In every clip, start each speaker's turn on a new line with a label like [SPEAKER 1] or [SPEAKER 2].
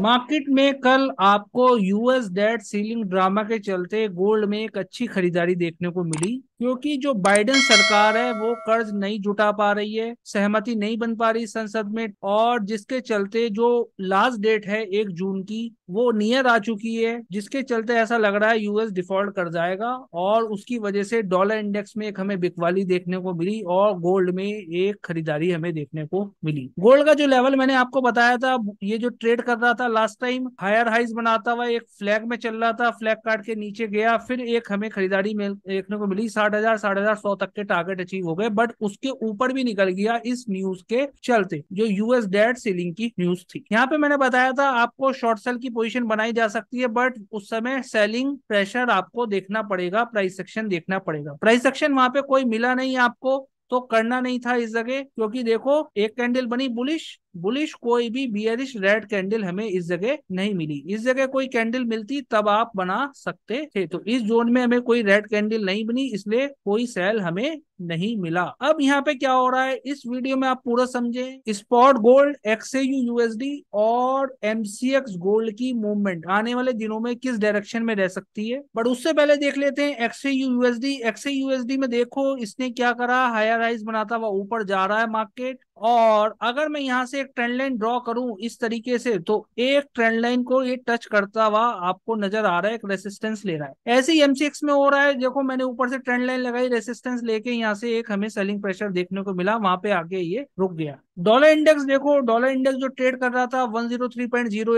[SPEAKER 1] Market में कल आपको यूएस डेट सीलिंग ड्रामा के चलते गोल्ड में एक अच्छी खरीदारी देखने को मिली क्योंकि जो बाइडेन सरकार है वो कर्ज नहीं जुटा पा रही है सहमति नहीं बन पा रही संसद में और जिसके चलते जो लास्ट डेट है एक जून की वो नियर आ चुकी है जिसके चलते ऐसा लग रहा है यूएस डिफॉल्ट कर जाएगा और उसकी वजह से डॉलर इंडेक्स में एक हमें बिकवाली देखने को मिली और गोल्ड में एक खरीदारी हमें देखने को मिली गोल्ड का जो लेवल मैंने आपको बताया था ये जो ट्रेड कर रहा था लास्ट टाइम हायर हाइज बनाता हुआ एक फ्लैग में चल रहा था फ्लैग कार्ड के नीचे गया फिर एक हमें खरीदारी देखने को मिली साढ़े साठ हजार साढ़े हजार सौ तक के टारगेट अचीव हो गए बट उसके ऊपर भी निकल गया इस न्यूज के चलते जो यूएस डेट सेलिंग की न्यूज थी यहाँ पे मैंने बताया था आपको शॉर्ट सेल की पोजिशन बनाई जा सकती है बट उस समय सेलिंग प्रेशर आपको देखना पड़ेगा प्राइस सेक्शन देखना पड़ेगा प्राइस सेक्शन वहां पे कोई मिला नहीं आपको तो करना नहीं था इस जगह क्योंकि देखो एक कैंडल बनी बुलिश बुलिश कोई भी बियरिश रेड कैंडल हमें इस जगह नहीं मिली इस जगह कोई कैंडल मिलती तब आप बना सकते थे तो इस जोन में हमें कोई रेड कैंडल नहीं बनी इसलिए कोई सेल हमें नहीं मिला अब यहाँ पे क्या हो रहा है इस वीडियो में आप पूरा समझे स्पॉट गोल्ड एक्सएयू यूएसडी और एमसीएक्स गोल्ड की मूवमेंट आने वाले दिनों में किस डायरेक्शन में रह सकती है बट उससे पहले देख लेते हैं एक्सएयू यूएसडी एक्सएयू यूएसडी में देखो इसने क्या करा हायर हाइज बनाता हुआ ऊपर जा रहा है मार्केट और अगर मैं यहाँ से एक ट्रेंड लाइन ड्रॉ करूं इस तरीके से तो एक ट्रेंड लाइन को ये टच करता हुआ आपको नजर आ रहा है एक रेसिस्टेंस ले रहा है ऐसे ही एमसीएक्स में हो रहा है देखो मैंने ऊपर से ट्रेंड लाइन लगाई रेसिस्टेंस लेके यहाँ से एक हमें सेलिंग प्रेशर देखने को मिला वहां पे आके ये रुक गया डॉलर इंडेक्स देखो डॉलर इंडेक्स जो ट्रेड कर रहा था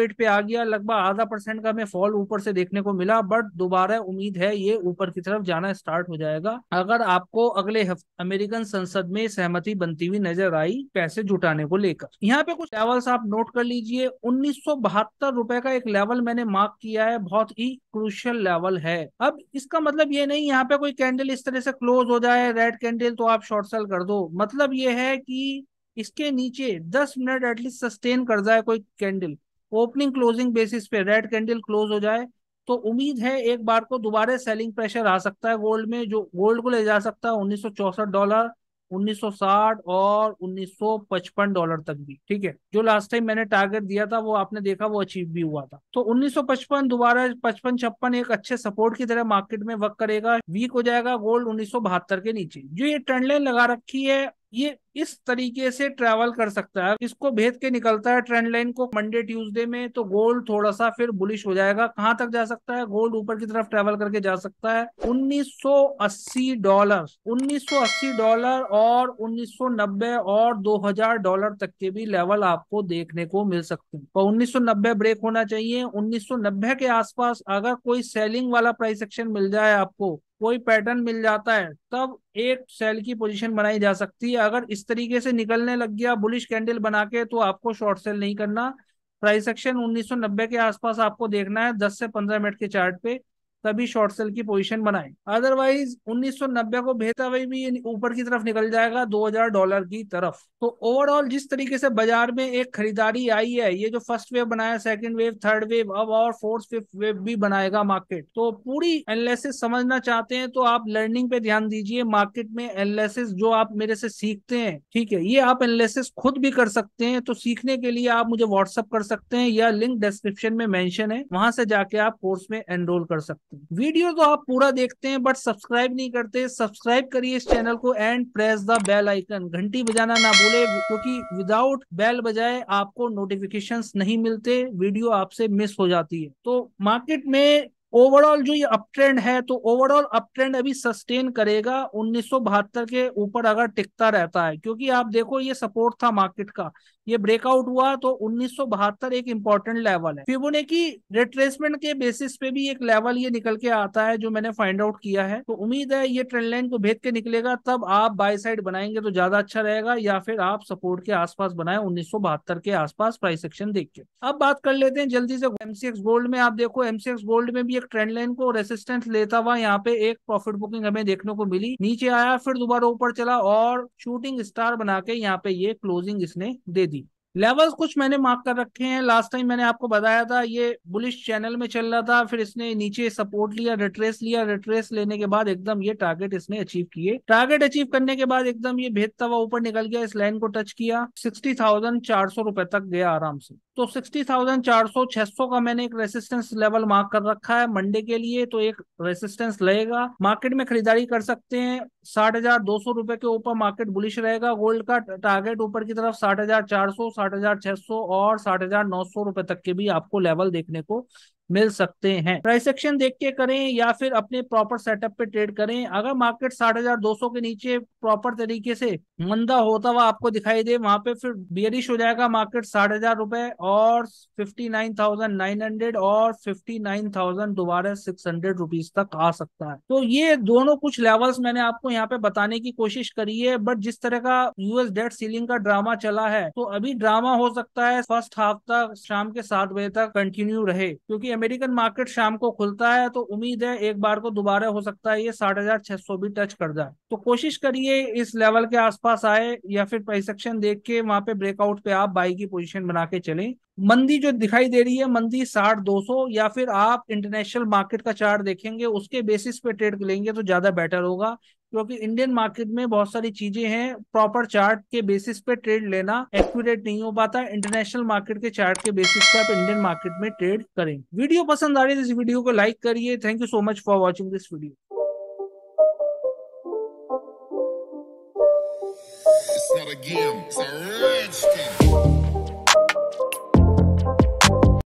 [SPEAKER 1] एट oh पे आ गया लगभग आधा परसेंट का हमें फॉल ऊपर से देखने को मिला बट दोबारा उम्मीद है ये ऊपर की तरफ जाना स्टार्ट हो जाएगा अगर आपको अगले हफ्ते अमेरिकन संसद में सहमति बनती हुई नजर आई पैसे जुटाने को लेकर यहाँ पे कुछ लेवल्स आप नोट कर लीजिए उन्नीस रुपए का एक लेवल मैंने मार्क किया है बहुत ही क्रुशियल लेवल है अब इसका मतलब ये नहीं यहाँ पे कोई कैंडल इस तरह से क्लोज हो जाए रेड कैंडल तो आप शॉर्ट सेल कर दो मतलब ये है कि इसके नीचे 10 मिनट एटलीस्ट सस्टेन कर जाए कोई कैंडल ओपनिंग क्लोजिंग बेसिस पे रेड कैंडल क्लोज हो जाए तो उम्मीद है एक बार को दोबारा सेलिंग प्रेशर आ सकता है गोल्ड में जो गोल्ड को ले जा सकता है उन्नीस डॉलर 1960 और 1955 डॉलर तक भी ठीक है जो लास्ट टाइम मैंने टारगेट दिया था वो आपने देखा वो अचीव भी हुआ था तो 1955 दोबारा पचपन छप्पन एक अच्छे सपोर्ट की तरह मार्केट में वर्क करेगा वीक हो जाएगा गोल्ड उन्नीस के नीचे जो ये ट्रेंड लाइन लगा रखी है ये इस तरीके से ट्रेवल कर सकता है इसको भेद के निकलता है ट्रेंड लाइन को मंडे ट्यूसडे में तो गोल्ड थोड़ा सा फिर बुलिश हो जाएगा कहां तक जा सकता है गोल्ड ऊपर की तरफ ट्रेवल करके जा सकता है 1980 डॉलर 1980 डॉलर और 1990 और 2000 डॉलर तक के भी लेवल आपको देखने को मिल सकते हैं पर तो उन्नीस ब्रेक होना चाहिए उन्नीस के आसपास अगर कोई सेलिंग वाला प्राइस एक्शन मिल जाए आपको कोई पैटर्न मिल जाता है तब एक सेल की पोजीशन बनाई जा सकती है अगर इस तरीके से निकलने लग गया बुलिश कैंडल बना के तो आपको शॉर्ट सेल नहीं करना प्राइस एक्शन 1990 के आसपास आपको देखना है 10 से 15 मिनट के चार्ट पे तभी शॉर्ट सेल की पोजीशन बनाए अदरवाइज 1990 को बेहतर हुए भी ऊपर की तरफ निकल जाएगा 2000 डॉलर की तरफ तो ओवरऑल जिस तरीके से बाजार में एक खरीदारी आई है ये जो फर्स्ट वेव बनाया सेकंड वेव थर्ड वेव अब और फोर्थ फिफ्थ वेव भी बनाएगा मार्केट तो पूरी एनालिसिस समझना चाहते हैं तो आप लर्निंग पे ध्यान दीजिए मार्केट में एनालिसिस जो आप मेरे से सीखते हैं ठीक है ये आप एनालिसिस खुद भी कर सकते हैं तो सीखने के लिए आप मुझे व्हाट्सअप कर सकते हैं या लिंक डिस्क्रिप्शन में मैंशन है वहां से जाके आप कोर्स में एनरोल कर सकते हैं वीडियो तो आप पूरा देखते हैं बट सब्सक्राइब नहीं करते सब्सक्राइब करिए इस चैनल को and press the bell icon घंटी बजाना ना भूले क्योंकि विदाउट बेल बजाए आपको नोटिफिकेशन नहीं मिलते वीडियो आपसे मिस हो जाती है तो मार्केट में ओवरऑल जो ये अपट्रेंड है तो ओवरऑल अपट्रेंड अभी सस्टेन करेगा उन्नीस के ऊपर अगर टिकता रहता है क्योंकि आप देखो ये सपोर्ट था मार्केट का ये ब्रेकआउट हुआ तो उन्नीस एक इंपॉर्टेंट लेवल है फिबोने की रिट्रेसमेंट के बेसिस पे भी एक लेवल ये निकल के आता है जो मैंने फाइंड आउट किया है तो उम्मीद है ये ट्रेंड लाइन को भेद के निकलेगा तब आप बाय साइड बनाएंगे तो ज्यादा अच्छा रहेगा या फिर आप सपोर्ट के आसपास बनाए उन्नीस के आसपास प्राइस सेक्शन देख के अब बात कर लेते हैं जल्दी से एमसीएक्स गोल्ड में आप देखो एमसीएक्स गोल्ड में भी एक ट्रेंड लाइन को रेसिस्टेंस लेता हुआ यहाँ पे एक प्रॉफिट बुकिंग हमें देखने को मिली नीचे आया फिर दोबारा ऊपर चला और शूटिंग स्टार बना के यहाँ पे ये क्लोजिंग इसने दे दी लेवल्स कुछ मैंने मार्क कर रखे हैं लास्ट टाइम मैंने आपको बताया था ये बुलिश चैनल में चल रहा था फिर इसने नीचे सपोर्ट लिया रिट्रेस लिया रिट्रेस लेने के बाद एकदम ये टारगेट इसने अचीव किए टारगेट अचीव करने के बाद एकदम ये भेदता हुआ ऊपर निकल गया इस लाइन को टच किया सिक्सटी थाउजेंड चार सौ रुपए तक गया आराम से तो सिक्सटी थाउजेंड चार सौ छह सौ का मैंने एक रेसिस्टेंस लेवल मार्क कर रखा है मंडे के लिए तो एक रेसिस्टेंस लगेगा मार्केट में खरीदारी कर सकते हैं साठ हजार दो सौ रुपए के ऊपर मार्केट बुलिश रहेगा गोल्ड का टारगेट ऊपर की तरफ साठ हजार चार सौ साठ हजार छह सौ और साठ हजार नौ सौ रुपए तक के भी आपको लेवल देखने को मिल सकते हैं प्राइस एक्शन देख के करें या फिर अपने प्रॉपर सेटअप पे ट्रेड करें अगर मार्केट साढ़े हजार दो सौ के नीचे प्रॉपर तरीके से मंदा होता हुआ आपको दिखाई दे वहां पे फिर बियरिश हो जाएगा मार्केट साढ़े हजार रुपए और fifty nine thousand nine hundred और फिफ्टी नाइन थाउजेंड दोबारा सिक्स हंड्रेड रुपीज तक आ सकता है तो ये दोनों कुछ लेवल्स मैंने आपको यहाँ पे बताने की कोशिश करी है बट जिस तरह का यूएस डेट सीलिंग का ड्रामा चला है तो अभी ड्रामा हो सकता है फर्स्ट हाफ तक शाम के सात बजे तक कंटिन्यू रहे क्योंकि अमेरिकन मार्केट शाम को खुलता है तो उम्मीद है एक बार को दोबारा हो सकता है ये साठ हजार छह सौ भी टच कर जाए तो कोशिश करिए इस लेवल के आसपास आए या फिर प्राइस सेक्शन देख के वहां पे ब्रेकआउट पे आप बाई की पोजीशन बना के चले मंदी जो दिखाई दे रही है मंदी साठ दो सौ या फिर आप इंटरनेशनल मार्केट का चार्ट देखेंगे उसके बेसिस पे ट्रेड लेंगे तो ज्यादा बेटर होगा क्योंकि इंडियन मार्केट में बहुत सारी चीजें हैं प्रॉपर चार्ट के बेसिस पे ट्रेड लेना एक्यूरेट नहीं हो पाता इंटरनेशनल मार्केट के चार्ट के बेसिस पे आप इंडियन मार्केट में ट्रेड करें वीडियो पसंद आ रही है तो इस वीडियो को लाइक करिए thank you so much for watching this video It's not a game, it's a rich game.